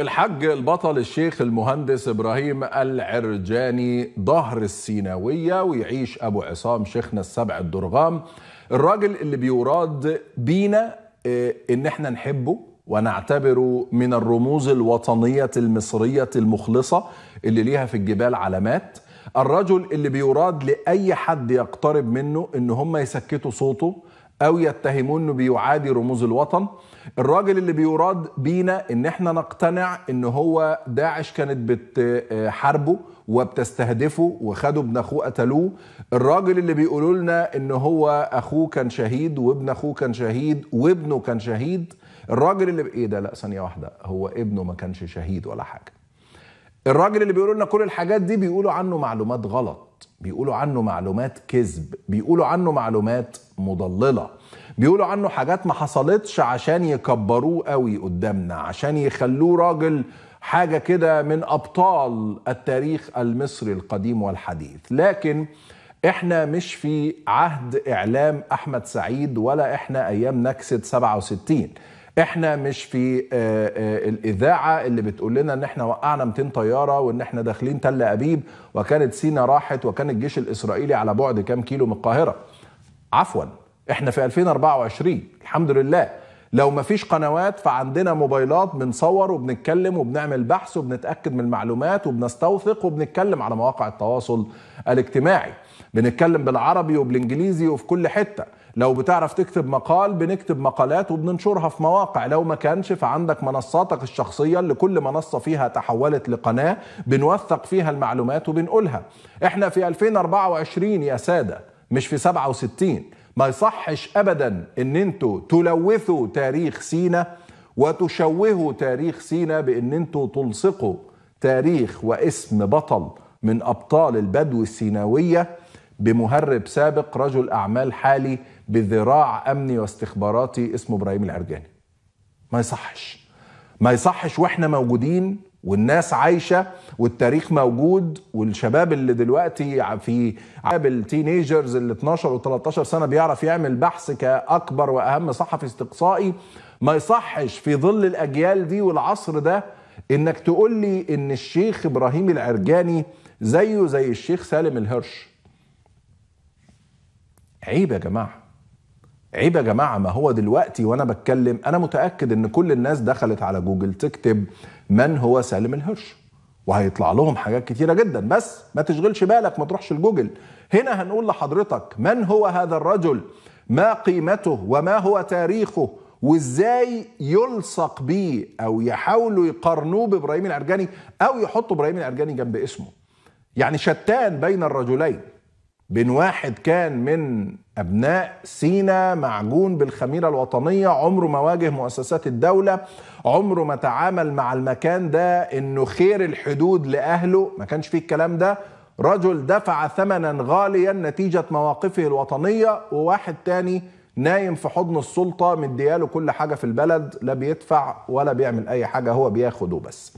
الحج البطل الشيخ المهندس ابراهيم العرجاني ظهر السيناويه ويعيش ابو عصام شيخنا السبع الدرغام الراجل اللي بيراد بينا إيه، ان احنا نحبه ونعتبره من الرموز الوطنيه المصريه المخلصه اللي ليها في الجبال علامات الرجل اللي بيراد لاي حد يقترب منه ان هم يسكتوا صوته او يتهمون انه بيعادي رموز الوطن الراجل اللي بيراد بينا ان احنا نقتنع ان هو داعش كانت بتحاربه وبتستهدفه وخدوا ابن اخوه قتلوه الراجل اللي بيقولوا لنا ان هو اخوه كان شهيد وابن اخوه كان شهيد وابنه كان شهيد الراجل اللي ايه ده لا ثانيه واحده هو ابنه ما كانش شهيد ولا حاجه الراجل اللي بيقولوا لنا كل الحاجات دي بيقولوا عنه معلومات غلط بيقولوا عنه معلومات كذب بيقولوا عنه معلومات مضلله بيقولوا عنه حاجات ما حصلتش عشان يكبروه قوي قدامنا عشان يخلوه راجل حاجه كده من ابطال التاريخ المصري القديم والحديث لكن احنا مش في عهد اعلام احمد سعيد ولا احنا ايام نكسه 67 احنا مش في آه، آه، الاذاعه اللي بتقول لنا ان احنا وقعنا 200 طياره وان احنا داخلين تل ابيب وكانت سينا راحت وكان الجيش الاسرائيلي على بعد كام كيلو من القاهره عفوا احنا في 2024 الحمد لله لو ما فيش قنوات فعندنا موبايلات بنصور وبنتكلم وبنعمل بحث وبنتاكد من المعلومات وبنستوثق وبنتكلم على مواقع التواصل الاجتماعي بنتكلم بالعربي وبالانجليزي وفي كل حته لو بتعرف تكتب مقال بنكتب مقالات وبننشرها في مواقع لو ما كانش فعندك منصاتك الشخصية اللي كل منصة فيها تحولت لقناة بنوثق فيها المعلومات وبنقولها احنا في 2024 يا سادة مش في 67 ما يصحش ابدا ان انتوا تلوثوا تاريخ سينا وتشوهوا تاريخ سينا بان انتوا تلصقوا تاريخ واسم بطل من ابطال البدو السيناويه بمهرب سابق رجل اعمال حالي بذراع امني واستخباراتي اسمه ابراهيم العرجاني ما يصحش ما يصحش واحنا موجودين والناس عايشة والتاريخ موجود والشباب اللي دلوقتي في عاب التينيجرز اللي 12 و 13 سنة بيعرف يعمل بحث كأكبر وأهم صحفي استقصائي ما يصحش في ظل الأجيال دي والعصر ده إنك تقول لي إن الشيخ إبراهيم العرجاني زيه زي الشيخ سالم الهرش عيب يا جماعه عيب يا جماعه ما هو دلوقتي وانا بتكلم انا متاكد ان كل الناس دخلت على جوجل تكتب من هو سالم الهرش وهيطلع لهم حاجات كتيره جدا بس ما تشغلش بالك ما تروحش لجوجل هنا هنقول لحضرتك من هو هذا الرجل ما قيمته وما هو تاريخه وازاي يلصق بيه او يحاولوا يقارنوه بابراهيم العرجاني او يحطوا ابراهيم العرجاني جنب اسمه يعني شتان بين الرجلين بين واحد كان من ابناء سينا معجون بالخميره الوطنيه عمره ما واجه مؤسسات الدوله عمره ما تعامل مع المكان ده انه خير الحدود لاهله ما كانش فيه الكلام ده رجل دفع ثمنا غاليا نتيجه مواقفه الوطنيه وواحد تاني نايم في حضن السلطه مدياله كل حاجه في البلد لا بيدفع ولا بيعمل اي حاجه هو بياخد وبس